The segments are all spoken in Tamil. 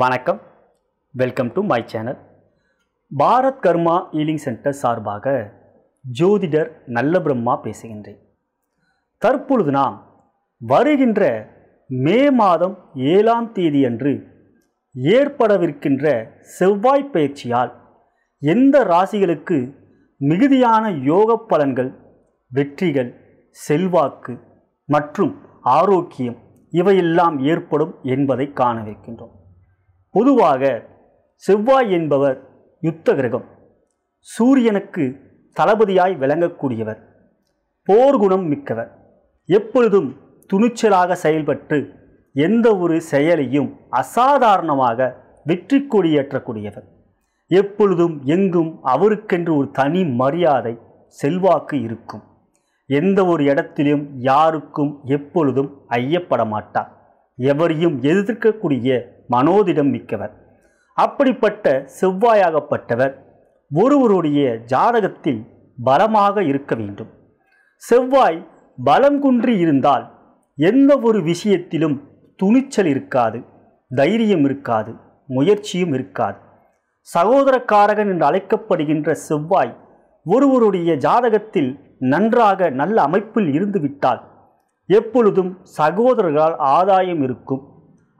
வணக்கம் welcome to my channel Bharat Karma healing centre சார்பாக ஜோதிடர் நல்ல பிரம்மா பேசுகின்றேன் தற்பொழுது நாம் வருகின்ற மே மாதம் ஏழாம் தேதி அன்று ஏற்படவிருக்கின்ற செவ்வாய் பயிற்சியால் எந்த ராசிகளுக்கு மிகுதியான யோக பலன்கள் வெற்றிகள் செல்வாக்கு மற்றும் ஆரோக்கியம் இவையெல்லாம் ஏற்படும் என்பதை காணவிருக்கின்றோம் பொதுவாக செவ்வாய் என்பவர் யுத்த கிரகம் சூரியனுக்கு தளபதியாய் விளங்கக்கூடியவர் போர்குணம் மிக்கவர் எப்பொழுதும் துணிச்சலாக செயல்பட்டு எந்த ஒரு செயலையும் அசாதாரணமாக வெற்றி கொடியேற்றக்கூடியவர் எப்பொழுதும் எங்கும் அவருக்கென்று ஒரு தனி மரியாதை செல்வாக்கு இருக்கும் எந்த ஒரு இடத்திலும் யாருக்கும் எப்பொழுதும் ஐயப்பட மாட்டார் எவரையும் எதிர்க்கக்கூடிய மனோதிடம் மிக்கவர் அப்படிப்பட்ட செவ்வாயாகப்பட்டவர் ஒருவருடைய ஜாதகத்தில் பலமாக இருக்க வேண்டும் செவ்வாய் பலம் குன்றி இருந்தால் எந்த ஒரு விஷயத்திலும் துணிச்சல் இருக்காது தைரியம் இருக்காது முயற்சியும் இருக்காது சகோதரக்காரகன் என்று அழைக்கப்படுகின்ற செவ்வாய் ஒருவருடைய ஜாதகத்தில் நன்றாக நல்ல அமைப்பில் இருந்துவிட்டால் எப்பொழுதும் சகோதரர்களால் ஆதாயம் இருக்கும்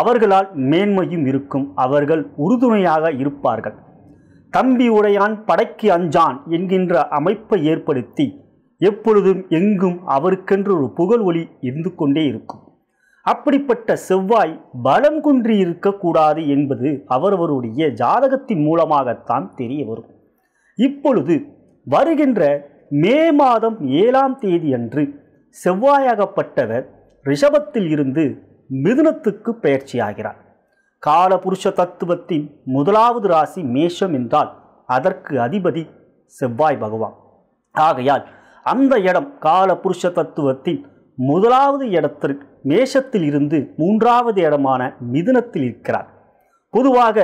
அவர்களால் மேன்மையும் இருக்கும் அவர்கள் உறுதுணையாக இருப்பார்கள் தம்பி உடையான் படைக்கு அஞ்சான் என்கின்ற அமைப்பை ஏற்படுத்தி எப்பொழுதும் எங்கும் அவருக்கென்று ஒரு புகழ் ஒளி இருந்து கொண்டே இருக்கும் அப்படிப்பட்ட செவ்வாய் பலம் குன்றி இருக்கக்கூடாது என்பது அவரவருடைய ஜாதகத்தின் மூலமாகத்தான் தெரிய வரும் இப்பொழுது வருகின்ற மே மாதம் ஏழாம் தேதி அன்று செவ்வாயாகப்பட்டவர் ரிஷபத்தில் இருந்து மிதுனத்துக்கு பயிற்சியாகிறார் காலபுருஷ தத்துவத்தின் முதலாவது ராசி மேஷம் என்றால் அதற்கு அதிபதி செவ்வாய் பகவான் ஆகையால் அந்த இடம் காலபுருஷ தத்துவத்தின் முதலாவது இடத்திற்கு மேஷத்தில் இருந்து மூன்றாவது இடமான மிதுனத்தில் இருக்கிறார் பொதுவாக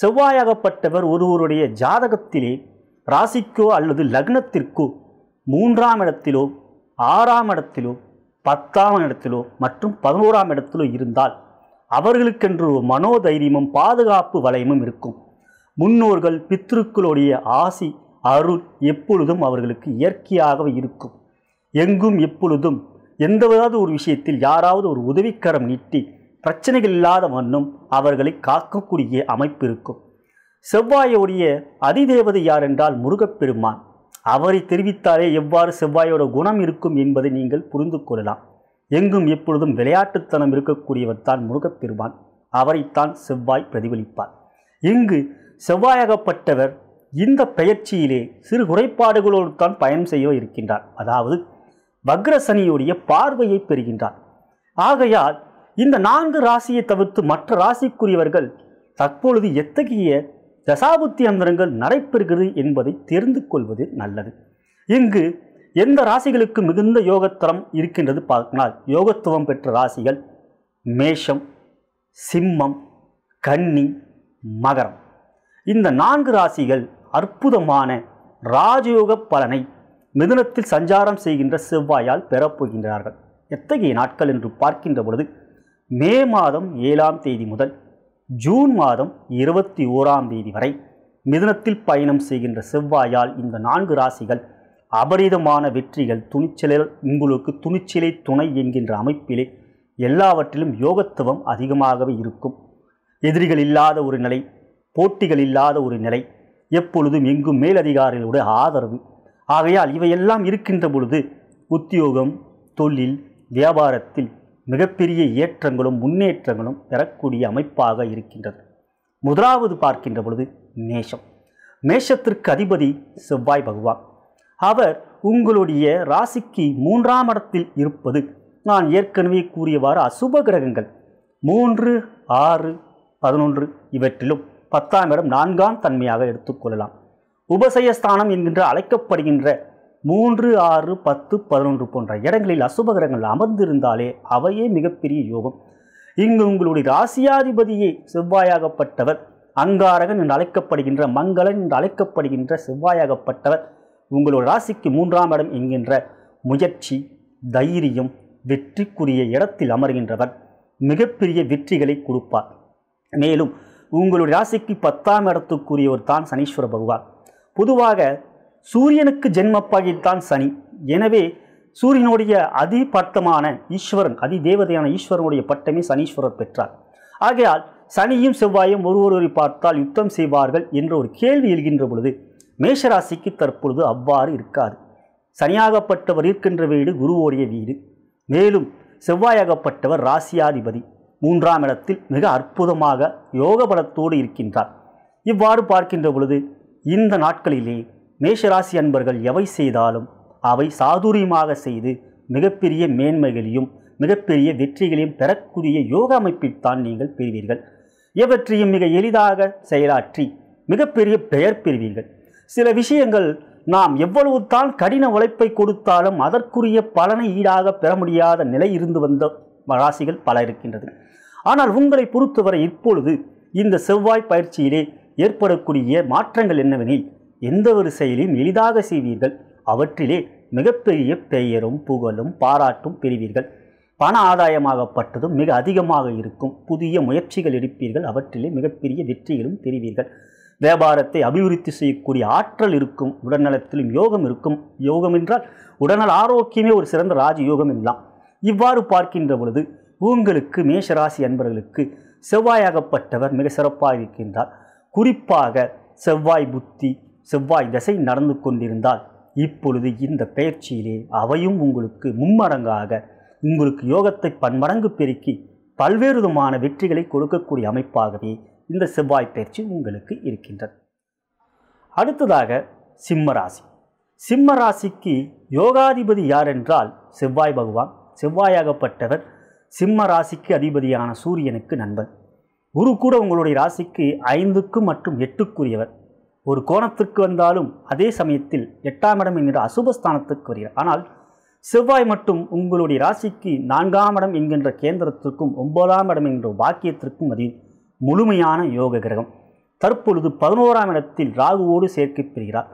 செவ்வாயாகப்பட்டவர் ஒருவருடைய ஜாதகத்திலே ராசிக்கோ அல்லது லக்னத்திற்கோ மூன்றாம் இடத்திலோ ஆறாம் இடத்திலோ பத்தாம் இடத்திலோ மற்றும் பதினோராம் இடத்திலோ இருந்தால் அவர்களுக்கென்று ஒரு மனோதைரியமும் பாதுகாப்பு வளையமும் இருக்கும் முன்னோர்கள் பித்ருக்களுடைய ஆசி அருள் எப்பொழுதும் அவர்களுக்கு இயற்கையாகவே இருக்கும் எங்கும் எப்பொழுதும் எந்தவதாவது ஒரு விஷயத்தில் யாராவது ஒரு உதவிக்கரம் நீட்டி பிரச்சனைகள் இல்லாத வண்ணம் அவர்களை காக்கக்கூடிய அமைப்பு இருக்கும் செவ்வாயுடைய அதிதேவதை யார் என்றால் முருகப்பெருமான் அவரை தெரிவித்தாலே எவ்வாறு செவ்வாயோட குணம் இருக்கும் என்பதை நீங்கள் புரிந்து கொள்ளலாம் எங்கும் எப்பொழுதும் விளையாட்டுத்தனம் இருக்கக்கூடியவர் தான் முருகப்பெருமான் அவரைத்தான் செவ்வாய் பிரதிபலிப்பார் இங்கு செவ்வாயாகப்பட்டவர் இந்த பெயர்ச்சியிலே சிறு குறைபாடுகளோடு தான் பயணம் செய்ய இருக்கின்றார் அதாவது வக்ரசனியுடைய பார்வையை பெறுகின்றார் ஆகையால் இந்த நான்கு ராசியை தவிர்த்து மற்ற ராசிக்குரியவர்கள் தற்பொழுது எத்தகைய தசாபுத்தி அந்தரங்கள் நடைபெறுகிறது என்பதை தெரிந்து கொள்வது நல்லது இங்கு எந்த ராசிகளுக்கு மிகுந்த யோகத்தரம் இருக்கின்றது பார்க்கினால் யோகத்துவம் பெற்ற ராசிகள் மேஷம் சிம்மம் கன்னி மகரம் இந்த நான்கு ராசிகள் அற்புதமான ராஜயோக பலனை மிதுனத்தில் சஞ்சாரம் செய்கின்ற செவ்வாயால் பெறப்போகின்றார்கள் எத்தகைய நாட்கள் என்று பார்க்கின்ற பொழுது மே மாதம் ஏழாம் தேதி முதல் ஜூன் மாதம் இருபத்தி ஓராம் தேதி வரை மிதனத்தில் பயணம் செய்கின்ற செவ்வாயால் இந்த நான்கு ராசிகள் அபரிதமான வெற்றிகள் துணிச்சலில் உங்களுக்கு துணிச்சலை துணை என்கின்ற அமைப்பிலே எல்லாவற்றிலும் யோகத்துவம் அதிகமாகவே இருக்கும் எதிரிகள் இல்லாத ஒரு நிலை போட்டிகள் இல்லாத ஒரு நிலை எப்பொழுதும் எங்கும் மேலதிகாரிகளுடைய ஆதரவு ஆகையால் இவையெல்லாம் இருக்கின்ற பொழுது உத்தியோகம் தொழில் வியாபாரத்தில் மிகப்பெரிய ஏற்றங்களும் முன்னேற்றங்களும் பெறக்கூடிய அமைப்பாக இருக்கின்றது முதலாவது பார்க்கின்ற பொழுது மேஷம் மேஷத்திற்கு அதிபதி செவ்வாய் பகவான் அவர் உங்களுடைய ராசிக்கு மூன்றாம் இடத்தில் இருப்பது நான் ஏற்கனவே கூறியவாறு அசுப கிரகங்கள் மூன்று ஆறு பதினொன்று இவற்றிலும் பத்தாம் இடம் நான்காம் தன்மையாக எடுத்துக்கொள்ளலாம் உபசயஸ்தானம் என்கின்ற அழைக்கப்படுகின்ற மூன்று ஆறு பத்து பதினொன்று போன்ற இடங்களில் அசுப கிரகங்கள் அமர்ந்திருந்தாலே அவையே மிகப்பெரிய யோகம் இங்கு உங்களுடைய ராசியாதிபதியை செவ்வாயாகப்பட்டவர் அங்காரகன் என்று அழைக்கப்படுகின்ற மங்களன் என்று அழைக்கப்படுகின்ற செவ்வாயாகப்பட்டவர் உங்களுடைய ராசிக்கு மூன்றாம் இடம் என்கின்ற முயற்சி தைரியம் வெற்றிக்குரிய இடத்தில் அமர்கின்றவர் மிகப்பெரிய வெற்றிகளை கொடுப்பார் மேலும் உங்களுடைய ராசிக்கு பத்தாம் இடத்துக்குரியவர் தான் சனீஸ்வர பகவான் பொதுவாக சூரியனுக்கு ஜென்மப்பாகித்தான் சனி எனவே சூரியனுடைய அதி பட்டமான ஈஸ்வரன் அதி தேவதையான ஈஸ்வரனுடைய பட்டமே சனீஸ்வரர் பெற்றார் ஆகையால் சனியும் செவ்வாயும் ஒருவரை பார்த்தால் யுத்தம் செய்வார்கள் என்ற ஒரு கேள்வி எழுகின்ற பொழுது மேஷராசிக்கு தற்பொழுது அவ்வாறு இருக்காது சனியாகப்பட்டவர் இருக்கின்ற வீடு குருவோடைய வீடு மேலும் செவ்வாயாகப்பட்டவர் ராசியாதிபதி மூன்றாம் இடத்தில் மிக அற்புதமாக யோக பலத்தோடு இருக்கின்றார் இவ்வாறு பார்க்கின்ற பொழுது இந்த நாட்களிலே மேஷராசி அன்பர்கள் எவை செய்தாலும் அவை சாதுரியமாக செய்து மிகப்பெரிய மேன்மைகளையும் மிகப்பெரிய வெற்றிகளையும் பெறக்கூடிய யோக அமைப்பைத்தான் நீங்கள் பெறுவீர்கள் இவற்றையும் மிக எளிதாக செயலாற்றி மிகப்பெரிய பெயர் பெறுவீர்கள் சில விஷயங்கள் நாம் எவ்வளவு தான் கடின உழைப்பை கொடுத்தாலும் அதற்குரிய பலனை ஈடாக பெற முடியாத நிலை இருந்து வந்த ராசிகள் பல இருக்கின்றது ஆனால் உங்களை பொறுத்தவரை இப்பொழுது இந்த செவ்வாய் பயிற்சியிலே ஏற்படக்கூடிய மாற்றங்கள் என்னவெனில் எந்த ஒரு செயலையும் எளிதாக செய்வீர்கள் அவற்றிலே மிகப்பெரிய பெயரும் புகழும் பாராட்டும் பெறுவீர்கள் பண ஆதாயமாகப்பட்டதும் மிக அதிகமாக இருக்கும் புதிய முயற்சிகள் எடுப்பீர்கள் அவற்றிலே மிகப்பெரிய வெற்றிகளும் பெறுவீர்கள் வியாபாரத்தை அபிவிருத்தி செய்யக்கூடிய ஆற்றல் இருக்கும் உடல்நலத்திலும் யோகம் இருக்கும் யோகம் என்றால் உடல்நல ஆரோக்கியமே ஒரு சிறந்த ராஜ எல்லாம் இவ்வாறு பார்க்கின்ற பொழுது உங்களுக்கு மேஷராசி அன்பர்களுக்கு செவ்வாயாகப்பட்டவர் மிக சிறப்பாக இருக்கின்றார் குறிப்பாக செவ்வாய் புத்தி செவ்வாய் திசை நடந்து கொண்டிருந்தால் இப்பொழுது இந்த பயிற்சியிலே அவையும் உங்களுக்கு மும்மடங்காக உங்களுக்கு யோகத்தை பன்மடங்கு பெருக்கி பல்வேறு விதமான வெற்றிகளை கொடுக்கக்கூடிய அமைப்பாகவே இந்த செவ்வாய் பயிற்சி உங்களுக்கு இருக்கின்றது அடுத்ததாக சிம்மராசி சிம்மராசிக்கு யோகாதிபதி யார் என்றால் செவ்வாய் பகவான் செவ்வாயாகப்பட்டவர் சிம்ம ராசிக்கு அதிபதியான சூரியனுக்கு நண்பன் குரு கூட உங்களுடைய ராசிக்கு ஐந்துக்கு மற்றும் எட்டுக்குரியவர் ஒரு கோணத்திற்கு வந்தாலும் அதே சமயத்தில் எட்டாம் இடம் என்கிற அசுபஸ்தானத்துக்கு வருகிறார் ஆனால் செவ்வாய் மட்டும் உங்களுடைய ராசிக்கு நான்காம் இடம் என்கின்ற கேந்திரத்திற்கும் ஒன்பதாம் இடம் என்கிற வாக்கியத்திற்கும் அது முழுமையான யோக கிரகம் தற்பொழுது பதினோராம் இடத்தில் ராகுவோடு சேர்க்கை பெறுகிறார்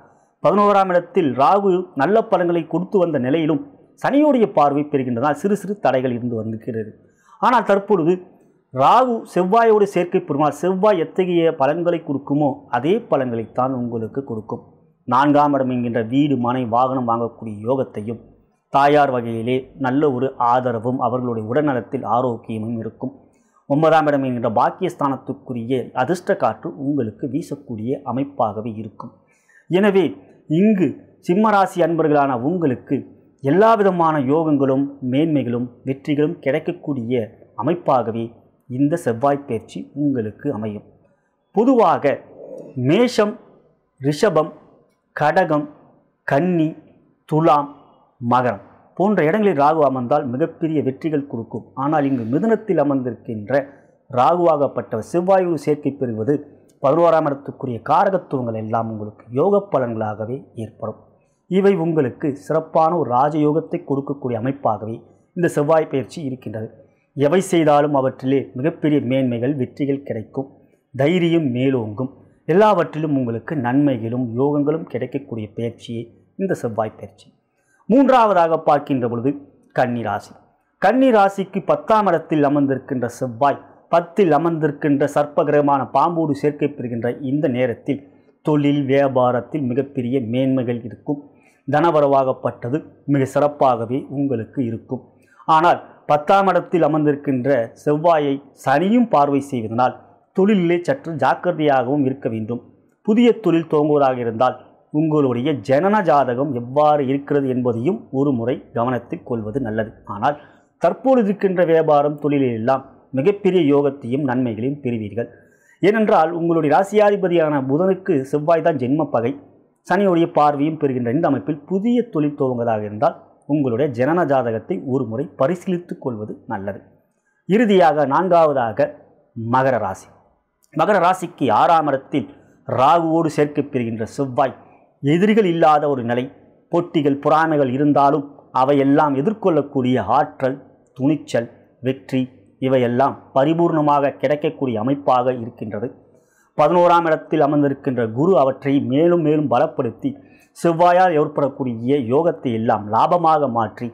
பதினோராம் இடத்தில் ராகு நல்ல பலன்களை கொடுத்து வந்த நிலையிலும் சனியோடைய பார்வை பெறுகின்றதால் சிறு சிறு தடைகள் இருந்து வந்திருக்கிறது ஆனால் தற்பொழுது ராகு செவ்வாயோடு சேர்க்கை பெருமாள் செவ்வாய் எத்தகைய பலன்களை கொடுக்குமோ அதே பலன்களைத்தான் உங்களுக்கு கொடுக்கும் நான்காம் இடம் என்கின்ற வீடு மனை வாகனம் வாங்கக்கூடிய யோகத்தையும் தாயார் வகையிலே நல்ல ஒரு ஆதரவும் அவர்களுடைய உடல்நலத்தில் ஆரோக்கியமும் இருக்கும் ஒன்பதாம் இடம் என்கின்ற பாக்கியஸ்தானத்துக்குரிய அதிர்ஷ்ட காற்று உங்களுக்கு வீசக்கூடிய அமைப்பாகவே இருக்கும் எனவே இங்கு சிம்மராசி அன்பர்களான உங்களுக்கு எல்லா விதமான யோகங்களும் மேன்மைகளும் வெற்றிகளும் கிடைக்கக்கூடிய அமைப்பாகவே இந்த செவ்வாய் பயிற்சி உங்களுக்கு அமையும் பொதுவாக மேஷம் ரிஷபம் கடகம் கன்னி துலாம் மகரம் போன்ற இடங்களில் ராகு அமர்ந்தால் மிகப்பெரிய வெற்றிகள் கொடுக்கும் ஆனால் இங்கு மிதுனத்தில் அமர்ந்திருக்கின்ற ராகுவாகப்பட்ட செவ்வாயு சேர்க்கை பெறுவது பதினோராம் இடத்துக்குரிய காரகத்துவங்கள் எல்லாம் உங்களுக்கு யோக பலன்களாகவே ஏற்படும் இவை உங்களுக்கு சிறப்பான ஒரு ராஜயோகத்தை கொடுக்கக்கூடிய அமைப்பாகவே இந்த செவ்வாய் பயிற்சி இருக்கின்றது எவை செய்தாலும் அவற்றிலே மிகப்பெரிய மேன்மைகள் வெற்றிகள் கிடைக்கும் தைரியம் மேலோங்கும் எல்லாவற்றிலும் உங்களுக்கு நன்மைகளும் யோகங்களும் கிடைக்கக்கூடிய பயிற்சியே இந்த செவ்வாய் பயிற்சி மூன்றாவதாக பார்க்கின்ற பொழுது கன்னிராசி கன்னிராசிக்கு பத்தாம் இடத்தில் அமர்ந்திருக்கின்ற செவ்வாய் பத்தில் அமர்ந்திருக்கின்ற சர்ப்பகிரகமான பாம்போடு சேர்க்கை பெறுகின்ற இந்த நேரத்தில் தொழில் வியாபாரத்தில் மிகப்பெரிய மேன்மைகள் இருக்கும் தனவரவாகப்பட்டது மிக சிறப்பாகவே உங்களுக்கு இருக்கும் ஆனால் பத்தாம் இடத்தில் அமர்ந்திருக்கின்ற செவ்வாயை சனியும் பார்வை செய்வதனால் தொழிலிலே சற்று ஜாக்கிரதையாகவும் இருக்க வேண்டும் புதிய தொழில் துவங்குவதாக இருந்தால் உங்களுடைய ஜனன ஜாதகம் எவ்வாறு இருக்கிறது என்பதையும் ஒரு முறை கவனத்தில் கொள்வது நல்லது ஆனால் தற்போது இருக்கின்ற வியாபாரம் தொழிலில் எல்லாம் மிகப்பெரிய யோகத்தையும் நன்மைகளையும் பெறுவீர்கள் ஏனென்றால் உங்களுடைய ராசியாதிபதியான புதனுக்கு செவ்வாய் தான் ஜென்ம பகை சனியுடைய பார்வையும் பெறுகின்ற இந்த அமைப்பில் புதிய தொழில் துவங்குவதாக இருந்தால் உங்களுடைய ஜனன ஜாதகத்தை ஒரு முறை பரிசீலித்து கொள்வது நல்லது இறுதியாக நான்காவதாக மகர ராசி மகர ராசிக்கு ஆறாம் இடத்தில் ராகுவோடு பெறுகின்ற செவ்வாய் எதிரிகள் இல்லாத ஒரு நிலை போட்டிகள் புறாமைகள் இருந்தாலும் அவையெல்லாம் எதிர்கொள்ளக்கூடிய ஆற்றல் துணிச்சல் வெற்றி இவையெல்லாம் பரிபூர்ணமாக கிடைக்கக்கூடிய அமைப்பாக இருக்கின்றது பதினோராம் இடத்தில் அமர்ந்திருக்கின்ற குரு அவற்றை மேலும் மேலும் பலப்படுத்தி செவ்வாயால் ஏற்படக்கூடிய யோகத்தை எல்லாம் லாபமாக மாற்றி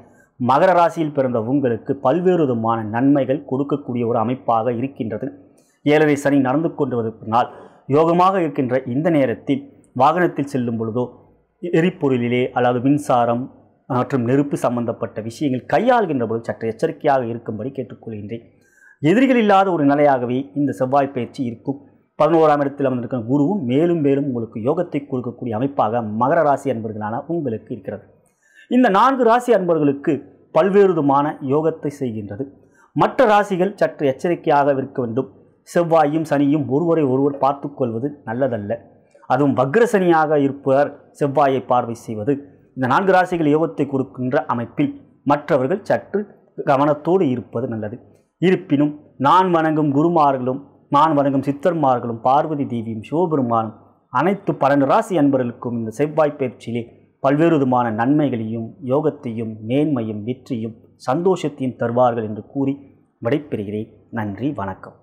மகர ராசியில் பிறந்த உங்களுக்கு பல்வேறு விதமான நன்மைகள் கொடுக்கக்கூடிய ஒரு அமைப்பாக இருக்கின்றது ஏழரை சனி நடந்து கொண்டு யோகமாக இருக்கின்ற இந்த நேரத்தில் வாகனத்தில் செல்லும் பொழுதோ எரிபொருளிலே அல்லது மின்சாரம் மற்றும் நெருப்பு சம்பந்தப்பட்ட விஷயங்கள் கையாளுகின்ற பொழுது சற்று எச்சரிக்கையாக இருக்கும்படி கேட்டுக்கொள்கின்றேன் எதிரிகள் இல்லாத ஒரு நிலையாகவே இந்த செவ்வாய் பயிற்சி இருக்கும் பதினோராம் இடத்தில் அமர்ந்திருக்கிற குருவும் மேலும் மேலும் உங்களுக்கு யோகத்தை கொடுக்கக்கூடிய அமைப்பாக மகர ராசி அன்பர்களான உங்களுக்கு இருக்கிறது இந்த நான்கு ராசி அன்பர்களுக்கு பல்வேறு விதமான யோகத்தை செய்கின்றது மற்ற ராசிகள் சற்று எச்சரிக்கையாக இருக்க வேண்டும் செவ்வாயும் சனியும் ஒருவரை ஒருவர் பார்த்து கொள்வது நல்லதல்ல அதுவும் வக்ரசனியாக இருப்பவர் செவ்வாயை பார்வை செய்வது இந்த நான்கு ராசிகள் யோகத்தை கொடுக்கின்ற அமைப்பில் மற்றவர்கள் சற்று கவனத்தோடு இருப்பது நல்லது இருப்பினும் நான் வணங்கும் குருமார்களும் நான் வணங்கும் சித்தர்மார்களும் பார்வதி தேவியும் சிவபெருமானும் அனைத்து பன்னெண்டு ராசி அன்பர்களுக்கும் இந்த செவ்வாய் பயிற்சியிலே பல்வேறு விதமான நன்மைகளையும் யோகத்தையும் மேன்மையும் வெற்றியும் சந்தோஷத்தையும் தருவார்கள் என்று கூறி விடைபெறுகிறேன் நன்றி வணக்கம்